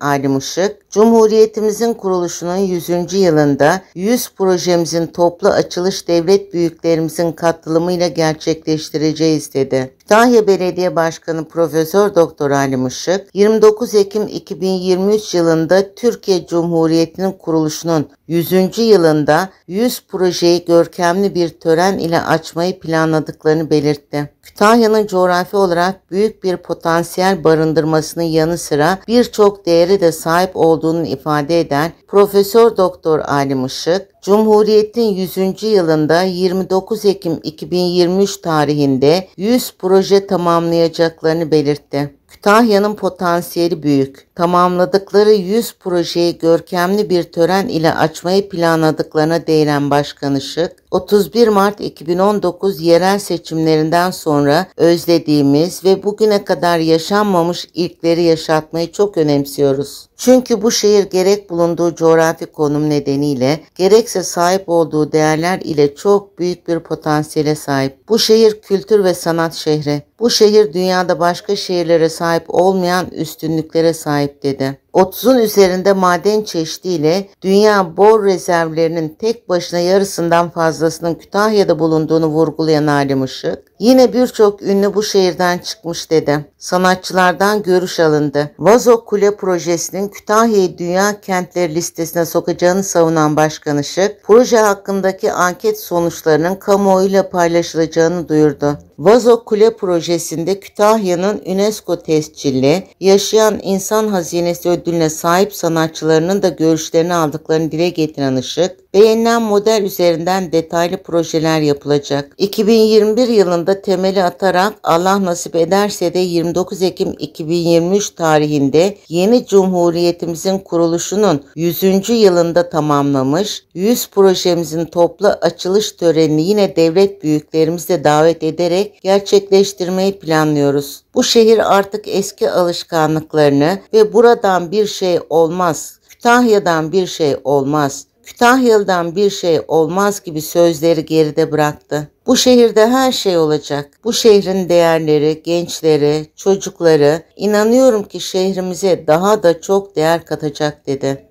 Alim Işık, Cumhuriyetimizin kuruluşunun 100. yılında 100 projemizin toplu açılış devlet büyüklerimizin katılımıyla gerçekleştireceğiz dedi. Kütahya Belediye Başkanı Profesör Doktor Ali Mışık, 29 Ekim 2023 yılında Türkiye Cumhuriyeti'nin kuruluşunun 100. yılında 100 projeyi görkemli bir tören ile açmayı planladıklarını belirtti. Kütahya'nın coğrafi olarak büyük bir potansiyel barındırmasının yanı sıra birçok değeri de sahip olduğunu ifade eden Profesör Doktor Ali Mışık, Cumhuriyet'in 100. yılında 29 Ekim 2023 tarihinde 100 proje tamamlayacaklarını belirtti. Kütahya'nın potansiyeli büyük. Tamamladıkları 100 projeyi görkemli bir tören ile açmayı planladıklarına değinen Başkan Işık, 31 Mart 2019 yerel seçimlerinden sonra özlediğimiz ve bugüne kadar yaşanmamış ilkleri yaşatmayı çok önemsiyoruz. Çünkü bu şehir gerek bulunduğu coğrafi konum nedeniyle gerekse sahip olduğu değerler ile çok büyük bir potansiyele sahip. Bu şehir kültür ve sanat şehri. Bu şehir dünyada başka şehirlere sahip olmayan üstünlüklere sahip dedi. 30'un üzerinde maden çeşidiyle dünya bor rezervlerinin tek başına yarısından fazlasının Kütahya'da bulunduğunu vurgulayan Halim Işık, yine birçok ünlü bu şehirden çıkmış dedi. Sanatçılardan görüş alındı. Vazo Kule projesinin Kütahya'yı dünya kentleri listesine sokacağını savunan Başkan Işık, proje hakkındaki anket sonuçlarının kamuoyuyla paylaşılacağını duyurdu. Vazo Kule projesinde Kütahya'nın UNESCO tescilli yaşayan insan hazinesi ödülü ödülüne sahip sanatçılarının da görüşlerini aldıklarını dile getiren Işık, Beğenilen model üzerinden detaylı projeler yapılacak. 2021 yılında temeli atarak Allah nasip ederse de 29 Ekim 2023 tarihinde yeni Cumhuriyetimizin kuruluşunun 100. yılında tamamlamış, 100 projemizin toplu açılış törenini yine devlet büyüklerimizle davet ederek gerçekleştirmeyi planlıyoruz. Bu şehir artık eski alışkanlıklarını ve buradan bir şey olmaz Kütahya'dan bir şey olmaz. Kütahyalı'dan bir şey olmaz gibi sözleri geride bıraktı. Bu şehirde her şey olacak. Bu şehrin değerleri, gençleri, çocukları inanıyorum ki şehrimize daha da çok değer katacak dedi.